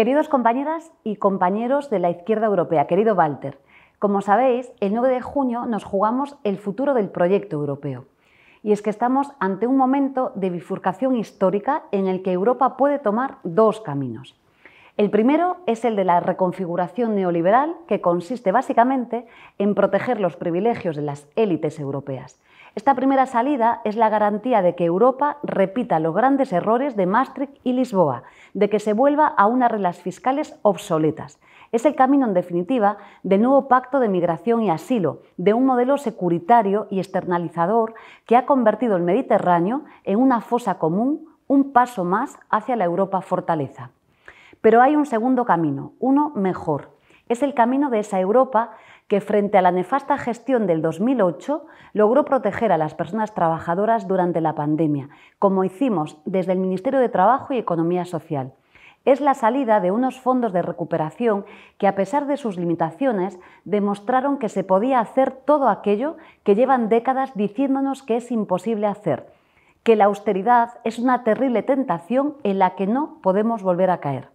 Queridos compañeras y compañeros de la izquierda europea, querido Walter, como sabéis, el 9 de junio nos jugamos el futuro del proyecto europeo. Y es que estamos ante un momento de bifurcación histórica en el que Europa puede tomar dos caminos. El primero es el de la reconfiguración neoliberal, que consiste básicamente en proteger los privilegios de las élites europeas. Esta primera salida es la garantía de que Europa repita los grandes errores de Maastricht y Lisboa, de que se vuelva a unas reglas fiscales obsoletas. Es el camino, en definitiva, del nuevo pacto de migración y asilo, de un modelo securitario y externalizador que ha convertido el Mediterráneo en una fosa común, un paso más hacia la Europa fortaleza. Pero hay un segundo camino, uno mejor. Es el camino de esa Europa que frente a la nefasta gestión del 2008 logró proteger a las personas trabajadoras durante la pandemia, como hicimos desde el Ministerio de Trabajo y Economía Social es la salida de unos fondos de recuperación que, a pesar de sus limitaciones, demostraron que se podía hacer todo aquello que llevan décadas diciéndonos que es imposible hacer, que la austeridad es una terrible tentación en la que no podemos volver a caer.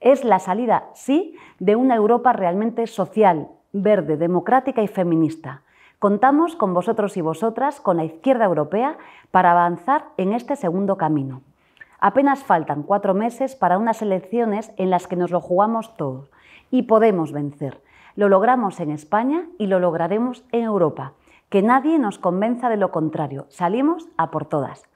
Es la salida, sí, de una Europa realmente social, verde, democrática y feminista. Contamos con vosotros y vosotras, con la izquierda europea, para avanzar en este segundo camino. Apenas faltan cuatro meses para unas elecciones en las que nos lo jugamos todos y podemos vencer. Lo logramos en España y lo lograremos en Europa. Que nadie nos convenza de lo contrario. Salimos a por todas.